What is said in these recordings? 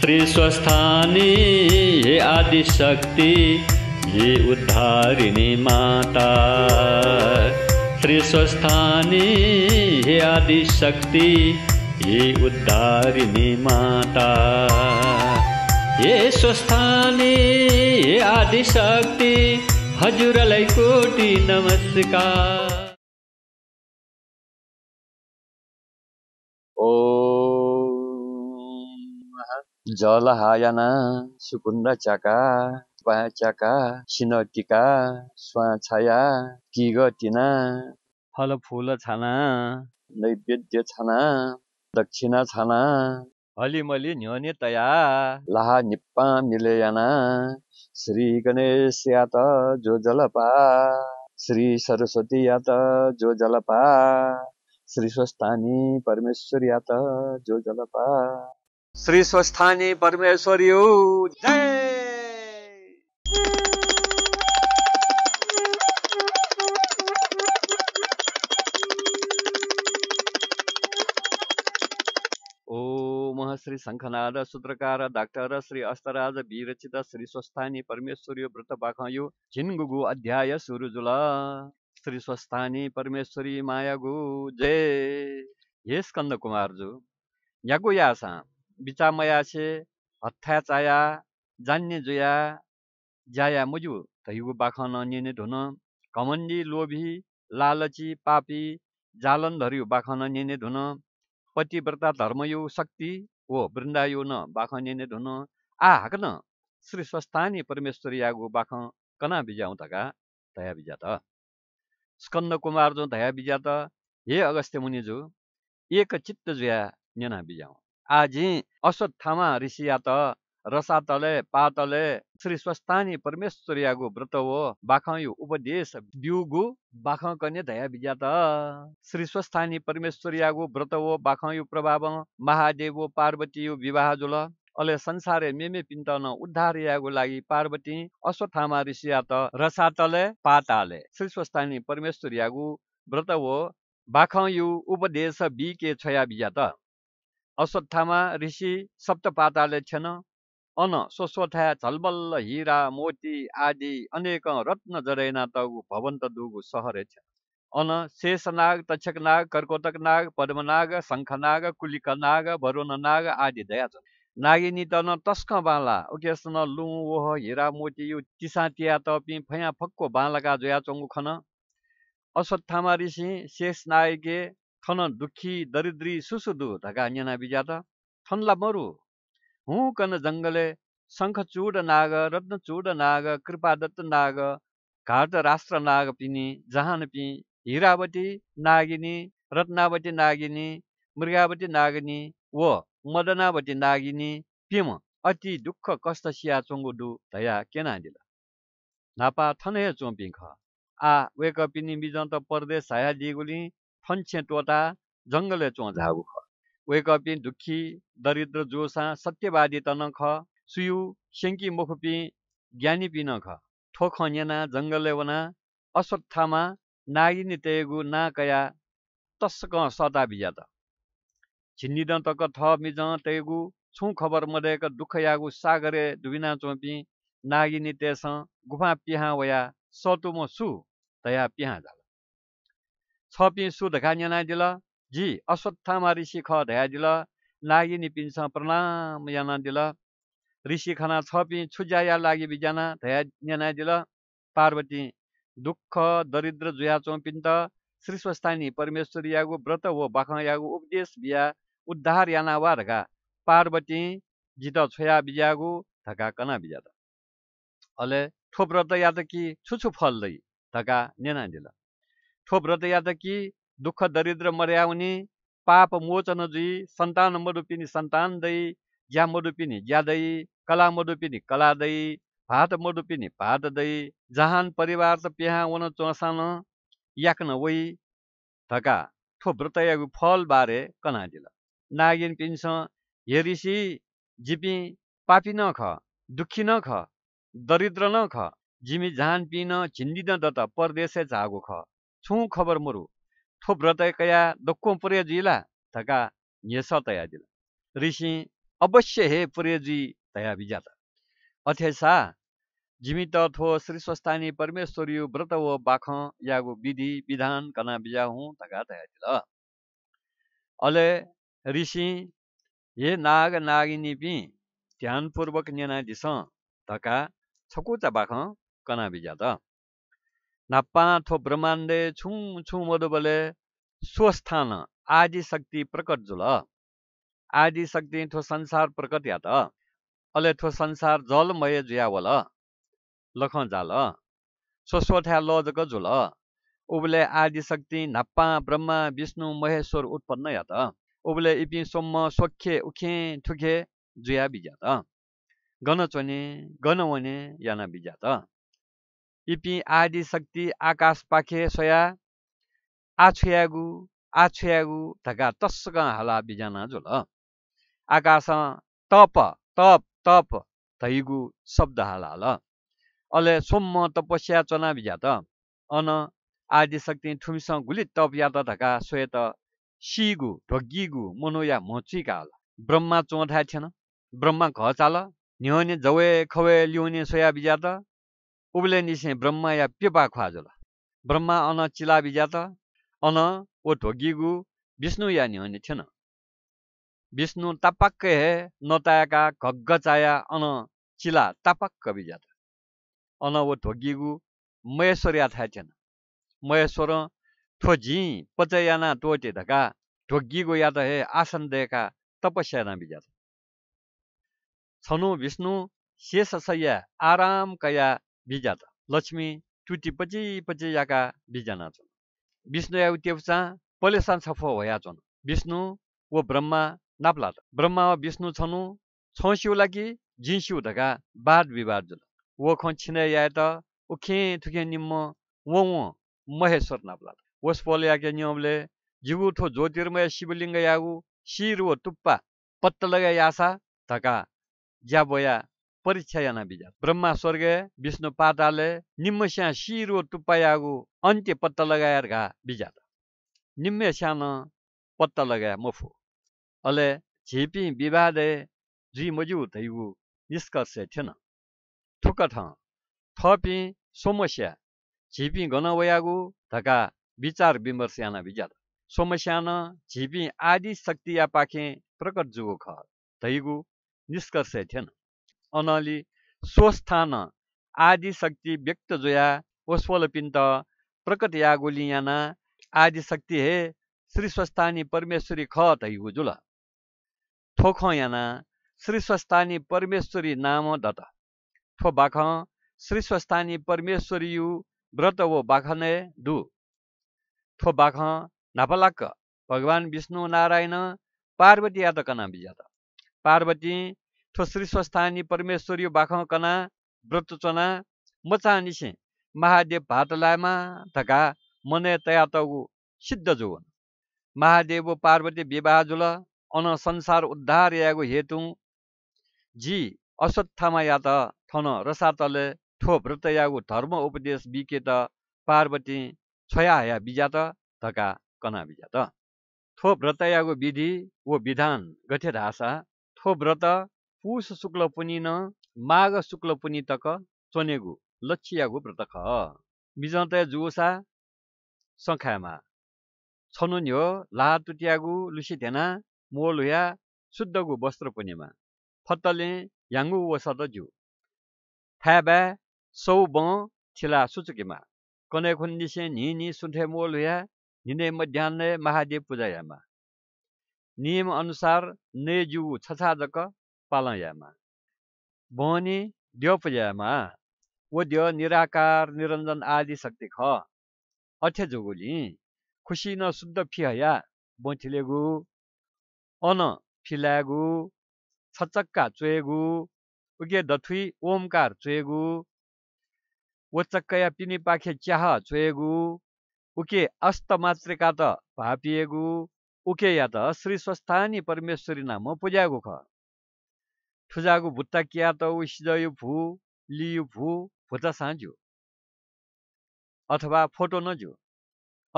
श्री ये आदिशक्ति ये उद्धारिणी माता श्री स्वस्थानी ये आदिशक्ति ये उद्धारिणी माता ये स्वस्थानी ये आदिशक्ति शक्ति कोटि नमस्कार ओ जलहायना सुकुन्द्र चाका पाचाका सिनटिका स्वाछाया गतिना फलफुल छाना नैवेद्य छाना दक्षिणा छाना हलिमलि तया लाहा निप्पा मिलेयना श्री गणेश यात जो जलपा श्री सरस्वती यात जो जलपा श्री स्वस्तानी परमेश्वर यात जो जलपा श्री स्वस्थानी परमेश्वरी हो जय श्री शङ्खनाद सूत्रकार डाक्टर श्री अस्तराज विरचित श्री स्वस्थानी परमेश्वरी व्रत बाखयो झिनगुगु अध्याय सुरुजुल श्री स्वस्थानी परमेश्वरी मायागु जय हे स्कन्द कुमारजु यागु यासा चाया जान्ने जोया ज्याया मुजु धैगु बाखन नेने धुन घमण्डी लोभी लालची पापी जालन धर्यो बाखन नेने धुन पतिव्रता धर्म शक्ति हो वृन्दा न बाख नि धुन आ न श्री स्वस्थानी परमेश्वर यागु बाख कना बिजाउँ तका दया बिजा त स्कन्द कुमार जो दया बिजा त हे अगस्त्य मुनिजु एक चित्त जुया नेना बिजाउँ थामा अश्वत्थामा त रसातले पातले श्री स्वस्थानी परमेश्वरियागु व्रतवो बाखयु उपदेश ब्युगु बाख कन्या धया त श्री स्वस्थानी परमेश्वरियागु व्रतवो बाखयु प्रभाव महादेवो पार्वतीयो विवाह जुल अले संसारे मेमे पिन्तन उद्धारियाको लागि पार्वती अश्वत्थामा त रसातले पाताले श्री स्वस्थानी परमेश्वरियागु व्रत हो बाखयु उपदेश बिके छया त अश्वत्थामा ऋषि छेन अन स्वस्वथा झलबल्ल हिरा मोती आदि अनेक रत्न जरैना तगु भवन्त दुगु छ अन शेषनाग तक्षकनाग नाग पद्मनाग शङ्खनाग कुलिकनाग नाग आदि दया छन् नागिनी तन तस्क बाला न लु ओह हिरा मोती यु तिसा तिया तपी फया फक्को बालाका जोया चङ्गु खन अश्वत्थामा ऋषि शेष नायके थन दुखी दरिद्री सुसुदु धका अन्यना बिजात थनला मरु हुँ कन जङ्गले शङ्खचूड नाग रत्नचूड नाग कृपादत्त नाग घाट राष्ट्र नाग पिनी जहान पि हिरावती नागिनी रत्नावती नागिनी मृगावती नागिनी व मदनावती नागिनी पिम अति दुःख कष्ट सिया चोङ्गु डु धया केना दिल नापा थन आ वेक पिनी बिजन्त परदेश हाया दिगुली टोटा जङ्गले चोझागु ख वेकपि दुखी दरिद्र जोसा सत्यवादी तन ख सुयु सेङ्की मुखपि ज्ञानी पिन ख नेना जङ्गले वना अश्वत्थामा नागिनी तेगु ना कया तस्क सता बिजा त छिन्निद थ मिज तेगु छु खबर मदेक दुःख यागु सागरे दुबिना चोपी नागिनी तेस गुफा पिहा वया सतुम सु तया पिहा जाला छपी सुधखा न्याना दिल जी अश्वत्थामा ऋषि ख धया दिल नागिनी पिन्छ प्रणाम याना दिल ऋषि खना छपी छुज्याया लागि बिजाना धया न्याना दिल पार्वती दुःख दरिद्र जुया चौपिन्त श्रीस्वस्थानी परमेश्वर यागु व्रत हो बाख यागु उपदेश बिया उद्धार याना वा धका पार्वती जित छोया बिजागु धका कना बिजा त अले थोप व्रत या त कि छुछु फल्दै धका नेना दिला ठोप कि दुःख दरिद्र मर्याउने पाप मोचन जुई सन्तान मरुपिनी सन्तान दै ज्या मरुपिनी ज्यादै कला मरुपिनी कला दै भात मरुपिनी भात दै जहान परिवार त पिहा वन चोसान याक्न वै धका ठोप रतयागु फल बारे दिल नागिन पिन्छ हेरिसी जिपी पापी न ख दुखी न ख दरिद्र न ख जिमी जहान पिन छिन्दिन दत परदेशै झागो ख खबर 총 커버무루 토브라다이까야 녹공 थका नेस तया दिला ऋषि अवश्य हे पुरेजी तया विजाता अथेसा जिमित थो श्री स्वस्थानी परमेश्वरी व्रत व बाख यागो विधि विधान कना बिजा हु थका तया दिला अले ऋषि हे नाग नागिनी पी ध्यानपूर्वक नेना दिस धका छकुचा बाख कना बिजा त थो ब्रह्माण्डे छु छु मधुबले स्वस्थान आदि शक्ति प्रकट जुल आदि शक्ति थो संसार प्रकट या त अले थो संसार जलमय जुयावल लख जाल स्वस्वथ्या लजक जुल उबले आदि शक्ति नापा ब्रह्मा विष्णु महेश्वर उत्पन्न या त उबले इपि सोम्म स्वखे उखे ठुखे जुया बिज्या त गन चोने वने याना बिज्या त इपि आदि शक्ति आकाश पाखे सोया आछुयागु आछुयागु धका तस्क हला बिजना जुल आकाश तप तप तप धैगु शब्द हला ल अले सोम तपस्या चना बिजात अन आदि शक्ति ठुमिसँग गुलित तप त धका सोयत सिगु ढोगिगु मनोया मचिका हाला ब्रह्मा चोठा थिएन ब्रह्मा घ चाल न्योने जवे खवे ल्याउने सोया बिजात निसे ब्रह्म या पेपा ख्वाजुल ब्रह्मा अन चिला बिजा त अन ओ ढोगिगु विष्णु या नि हुने थिएन विष्णु तापाक्क हे नताका घग्ग चाया अन चिला बिजा त अन ओ ढोगिगु महेश्वर या थाहा थिएन महेश्वर ठोझी पचयाना टोटे धका ढोगिगो या त हे आसन दिएका तपस्याना त छनु विष्णु शेष सय आराम कया बिजात लक्ष्मी टुटी पछि पछि याका बिजना छन् विष्णु या उतेवचा पलेसान सफ भया छन् विष्णु व ब्रह्मा नाप्ला ब्रह्मा व विष्णु छनु छौसिउला कि जिन्सिउ धका बाद विवाद जुन व खो छिने या त उखे थुखे निम्म व महेश्वर नाप्ला वस पोल याके नियमले जिगु ठो ज्योतिर्मय शिवलिङ्ग यागु शिर व तुप्पा पत्त लगा यासा ज्या ज्याबोया परीक्षा याना बिजा ब्रह्मा स्वर्ग विष्णु पाताले निम्मस्या शिरो टुप्पागु अन्त्य पत्ता लगाएर घा बिजात निम्म पत्ता लगाए मफु अले झिपी जी मजु धैगु निष्कर्ष थिएन थुकठ थपी समस्या झिपी गनवयागु वयागु विचार विमर्श याना बिजाता समस्या झिपी आदि शक्ति या पाखे प्रकट जुगो खर धैगु निष्कर्ष थिएन अनली स्वस्थान आदिशक्ति व्यक्तजया प्रकट याना आदि शक्ति हे श्री स्वस्थानी परमेश्वरी ख तै हुजुल थोख याना श्री स्वस्थानी परमेश्वरी नाम दत थो बाख श्री स्वस्थानी परमेश्वरी यु व्रत वो बाखने दु थो बाख नापलाक्क भगवान विष्णु नारायण पार्वती यातकना बिजात पार्वती ठोसरी स्वस्थानी परमेश्वरी बाखकना व्रतचना मचानिसे महादेव भातलामा धका मने तया तगु सिद्ध जो महादेव पार्वती विवाह जुल अन संसार उद्धार यागो हेतु जी असत्थामा या त थन रसातले ठो व्रत यागु धर्म उपदेश बिके त पार्वती छया हया बिजात धका कना बिजात थो व्रत यागु विधि वो विधान गठे धासा थो व्रत ಪೂಷ ಶುಕ್ಲ ಪುನಿನ ಮಾಘ ಶುಕ್ಲ ಪುನಿ ತಕ ಚೊನೆಗು ಲಕ್ಷ್ಯಾಗು व्रतख मिजन्त जुसा छनु नि हो लाहातुटियागु लुसिथेना मोलुया शुद्धगु वस्त्र पुनिमा फतले याङ्गु वसत जु थ्याबा सौ ब छिला सुचुकीमा नि नि सुन्थे मोलुया हिँडे मध्यान्ह महादेव पूजायामा नियम अनुसार नै नेजु छछाजक पालयामा बोनी ओ द्यो निराकार निरञ्जन आदि शक्ति ख अथे जोगुली खुसी न शुद्ध फिहया बोथिलेगु अन फिलागु छचक्का चुएगु उगे दथुई ओमकार चुएगु ओचक्कया पिनी पाखे च्याह चुएगु उके अस्त मात्रिका त भापिएगु उके या त श्री स्वस्थानी परमेश्वरी नाम पूजागु ख 투자하고 못다 끼야떠우 시저유 부 리유 부 보자산주 अथवा फोटो नजु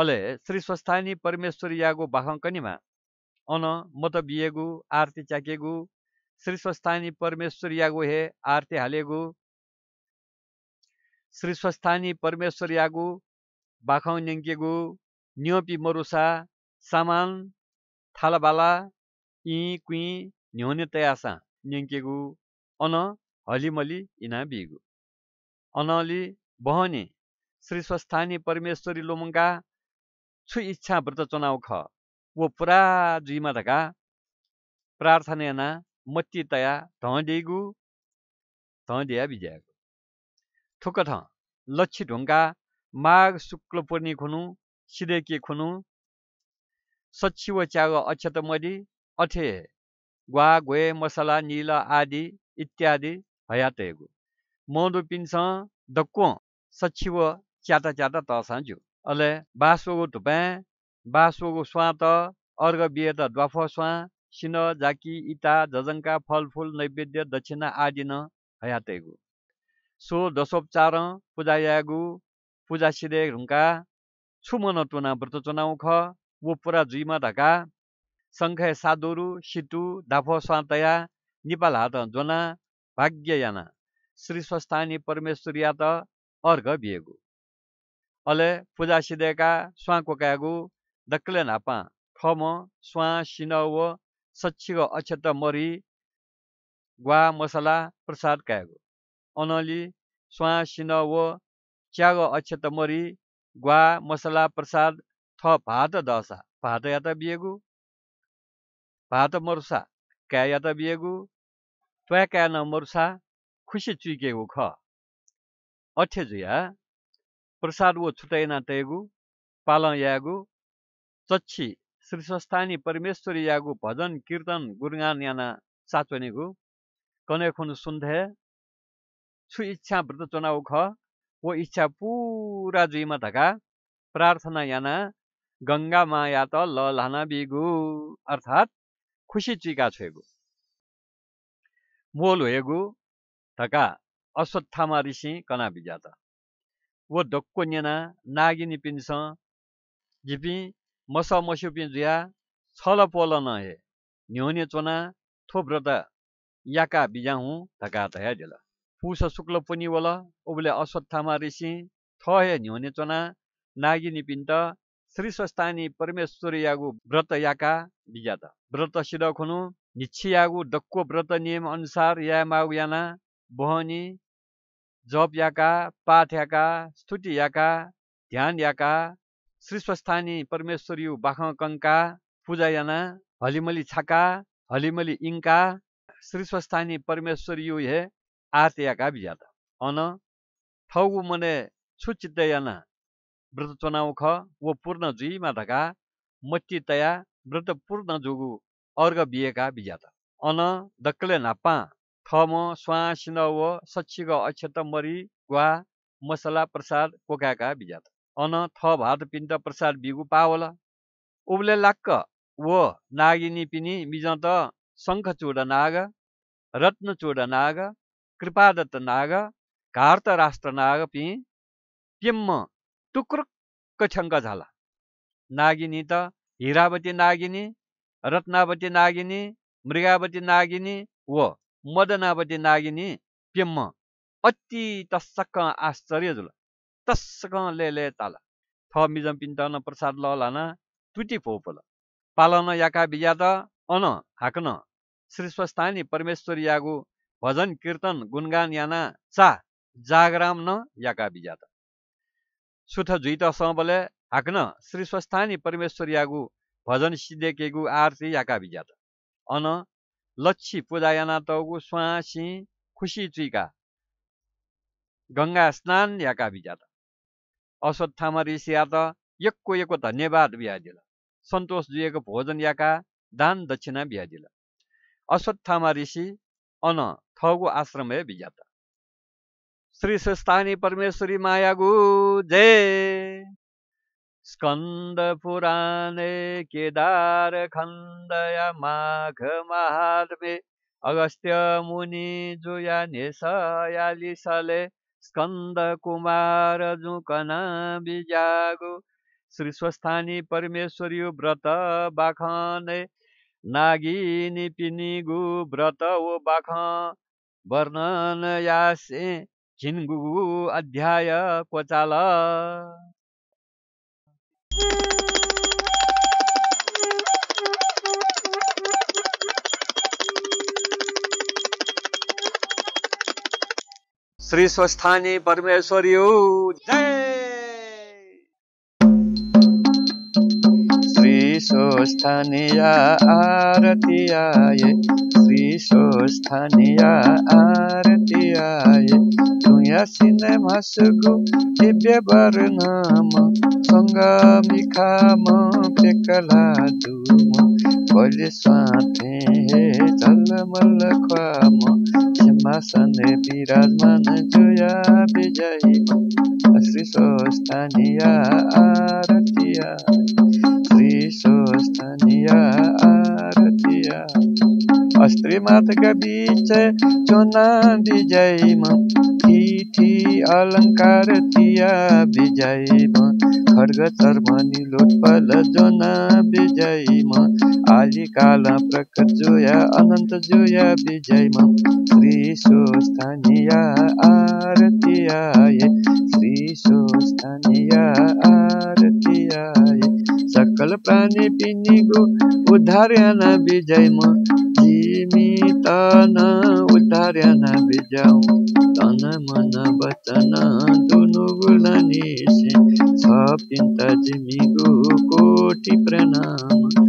अले श्री स्वस्थानी परमेश्वरी यागो बाखङ्कनीमा अन मत बिएगु आरती च्याकेगु श्री स्वस्थानी परमेश्वरी यागो हे आरती हालेगु श्री स्वस्थानी परमेश्वर यागु बाखौ न्याङ्केगु न्योपी मरुसा सामान थालाबाला यी कुइ न्योने तयासा न्यङ्केगु अन हलिमलि बिगु अनली बहने श्री स्वस्थानी परमेश्वरी लोमङ्गा छु इच्छा व्रत चनाउ ख वो पुरा जुइमा धका प्रार्थना मत्तीतया मत्ती तया ढडेगु ढडिया थुक ठ लक्षी ढुङ्गा माघ शुक्ल पूर्णि खुनु सिधेके खुनु सचिव च्याग अक्षत मरी अठे ग्वा गुए मसला निल आदि इत्यादि हयातेगु मोदु पिन्छ दक्व सचिव च्याटा च्याटा त साँझु अले बासोगो धुपा बासोगो स्वा त अर्घ बिहे त द्वाफ स्वा सिन जाकी इता जजंका फलफुल नैवेद्य दक्षिणा आदि न हयातेगु सो दशोपचार पूजायागु पूजा सिधे ढुङ्का छुमन टुना व्रत चुनाउ ख वो पुरा जुइमा ढका सङ्ख्या सादोरु सिटु दाफो स्वातया नेपाल हात जोना भाग्ययाना श्री स्वस्थानी परमेश्वर या त अर्घ बिहेगु अले पूजा सिधेका स्वाको कागु दक्ले नापा खम स्वा सिन व सच्छिग अक्षत मरि ग्वा मसला प्रसाद कागु अनली स्वा सिन व च्याग अक्षत मरि ग्वा मसला प्रसाद थ भात दशा भात या त बिएगु भात मर्सा 바다머르사 까야다 क्या न मर्सा खुसी चुइकेको ख अठे अठेजुया प्रसाद वो छुटैना तेगु पाल यागु चच्छी श्री संस्थानी परमेश्वरी यागु भजन कीर्तन गुरुगान याना कने खुन सुन्धे छु इच्छा व्रत चुनाउ ख वो इच्छा पुरा जुइमा धका प्रार्थना याना गङ्गामा या त लाना बिगु अर्थात् खुसी चिका छोएको मोल होएगु धका अश्वत्थामा ऋषि कना त वो ढक्को नेना नागिनी पिन्छ झिपी मस मस्यु पिजुया छल पोल नहे न्युने चोना थोप्रत याका बिजाहुँ धका धया ढेला पुस शुक्ल वल उबले अश्वत्थामा ऋषि हे न्युने चोना नागिनी पिन्त यागु व्रत याका ಯಾಗು व्रत सिद ವಿಜಾತ ವ್ರತ यागु डक्को व्रत नियम अनुसार या ಯಾಮಾಗು याना बहनी जप याका पाठ याका स्तुति याका ध्यान याका श्री स्वस्थानी यु बाख कङ्का पूजा याना हलिमली छाका हलिमली इङ्का श्री स्वस्थानी यु हे आर्त याका बिजाता अन थौगु मने छु याना वृतचनाउ ख व पूर्ण जुइमा ढका मट्टी तया पूर्ण जुगु अर्घ बिएका बिजात अन दक्ले नापा थम स्वा सिन व सचिग अक्षत मरि ग्वा मसला प्रसाद पोकाका बिजात अन थ भात पिन्त प्रसाद बिगु पावल उब्ले लाक्क व नागिनी पिनी बिजत शङ्खचूड नाग रत्नचूड नाग कृपादत्त नाग घार्त राष्ट्र नाग पि पिम्म टुक्रुक्क छङ्क झाला नागिनी त हिरावती नागिनी रत्नावती नागिनी मृगावती नागिनी व मदनावती नागिनी पिम्म अति तस्सक्क आश्चर्य जुल तस्सक ले ले ताला थ मिजम पिन्टन प्रसाद ल लान तुटी पोपल पालन याका विजात त अन हाक्न स्वस्थानी परमेश्वर यागु भजन कीर्तन गुणगान याना चा जागराम न याका बिया ಸುಥ ಜುಯಿತ ಸಂಬಲೆ हाक्न श्री स्वस्थानी परमेश्वर यागु भजन सिद्धेकेगु आरती याका ಬಿಜಾತ अन ಲಕ್ಷಿ तौगु ತೌಗು ಸ್ವಾಸಿ खुसी चुइका गङ्गा स्नान याका बिजात ऋषि यात एकको यको धन्यवाद बिहादिल सन्तोष जुएको भोजन याका दान दक्षिणा बिहादिल अश्वत्थामा ऋषि अन थगु आश्रमय बिजात श्री स्वस्थानी परमेश्वरी मायागु जय स्कन्द पुराणे केदार खंदया माघ महात्मे अगस्त्य मुनि जुया नेसयालिसले स्कन्द कुमार जुकना बिजागु श्री स्वस्थानी परमेश्वरी व्रत बाखने नागिनी पिनीगु व्रत ओ बाख वर्णन यासे झिंगु अध्याय क्वचाल श्री स्वस्थानी परमेश्वरी जय श्री स्वस्थानिया आरती आए श्री स्वस्थानिया आ Sine Masugu, Tibia Barinama, Songa Mikama, Picala Duma, Poliswante, Talamala Kwama, Shimasane Birasmana Juya Bijayima, Srisostania Aratia, Srisostania Aratia. अस्त्री मातका बीच चोना बिजयमा अलङ्कार थिया विजय खर्ग चर्मनी लोटपल जोना बिजयमा आली काला प्रकट जोया अनन्त जोया बिजयमा श्री सुस्थानीय आए श्री सुस्थानीय आए सकल प्राणी पिनिगो उद्धार न विजय म जीवित न उद्धार न विजय तन मन वचन दुनु गुण निशे सपिन्त जिमिगो कोटि प्रणाम